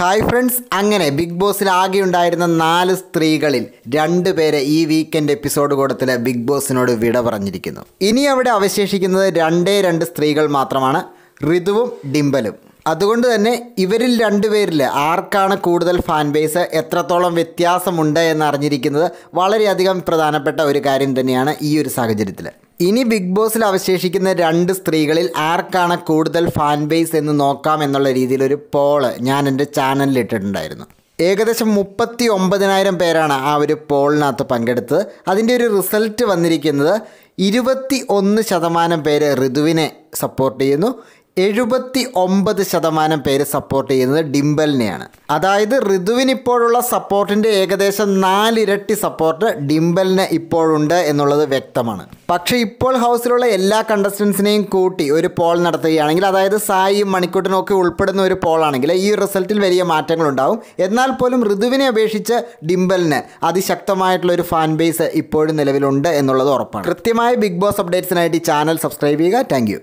hi friends അങ്ങനെ big ബോസിൽ ആകെ ഉണ്ടായിരുന്ന നാല് സ്ത്രീകളിൽ രണ്ട് പേരെ ഈ വീക്കെൻഡ് എപ്പിസോഡ് കൂടത്തിൽ ബിഗ് ബോസിനോട് വിട പറഞ്ഞിരിക്കുന്നു ഇനി അവിടെ അവശേഷിക്കുന്നത് രണ്ടേ രണ്ട് സ്ത്രീകൾ മാത്രമാണ് ഋതുവും ഡിംബലും അതുകൊണ്ട് തന്നെ ഇവരിൽ രണ്ടുപേരിൽ ആർക്കാണ് കൂടുതൽ ഫാൻ ബേസ് എത്രത്തോളം വ്യത്യാസമുണ്ട് എന്നറിഞ്ഞിരിക്കുന്നത് വളരെയധികം പ്രധാനപ്പെട്ട ഒരു കാര്യം തന്നെയാണ് ഈ ഒരു സാഹചര്യത്തിൽ ഇനി ബിഗ് ബോസിൽ അവശേഷിക്കുന്ന രണ്ട് സ്ത്രീകളിൽ ആർക്കാണ് കൂടുതൽ ഫാൻ ബേസ് എന്ന് നോക്കാം എന്നുള്ള രീതിയിലൊരു പോള് ഞാൻ എൻ്റെ ചാനലിൽ ഇട്ടിട്ടുണ്ടായിരുന്നു ഏകദേശം മുപ്പത്തി ഒമ്പതിനായിരം പേരാണ് ആ ഒരു പോളിനകത്ത് പങ്കെടുത്തത് അതിൻ്റെ ഒരു റിസൾട്ട് വന്നിരിക്കുന്നത് ഇരുപത്തി ഒന്ന് ശതമാനം പേര് ഋതുവിനെ സപ്പോർട്ട് ചെയ്യുന്നു എഴുപത്തി ഒമ്പത് ശതമാനം പേര് സപ്പോർട്ട് ചെയ്യുന്നത് ഡിംബലിനെയാണ് അതായത് ഋതുവിന് ഇപ്പോഴുള്ള സപ്പോർട്ടിൻ്റെ ഏകദേശം നാലിരട്ടി സപ്പോർട്ട് ഡിംബലിന് ഇപ്പോഴുണ്ട് എന്നുള്ളത് വ്യക്തമാണ് പക്ഷേ ഇപ്പോൾ ഹൗസിലുള്ള എല്ലാ കണ്ടസ്റ്റൻസിനെയും കൂട്ടി ഒരു പോൾ നടത്തുകയാണെങ്കിൽ അതായത് സായിയും മണിക്കൂട്ടിനും ഒക്കെ ഉൾപ്പെടുന്ന ഒരു പോളാണെങ്കിൽ ഈ റിസൾട്ടിൽ വലിയ മാറ്റങ്ങളുണ്ടാവും എന്നാൽ പോലും ഋതുവിനെ അപേക്ഷിച്ച് ഡിംബലിന് അതിശക്തമായിട്ടുള്ള ഒരു ഫാൻ ബേസ് ഇപ്പോഴും നിലവിലുണ്ട് എന്നുള്ളത് ഉറപ്പാണ് കൃത്യമായ ബിഗ് ബോസ് അപ്ഡേറ്റ്സിനായിട്ട് ഈ ചാനൽ സബ്സ്ക്രൈബ് ചെയ്യുക താങ്ക്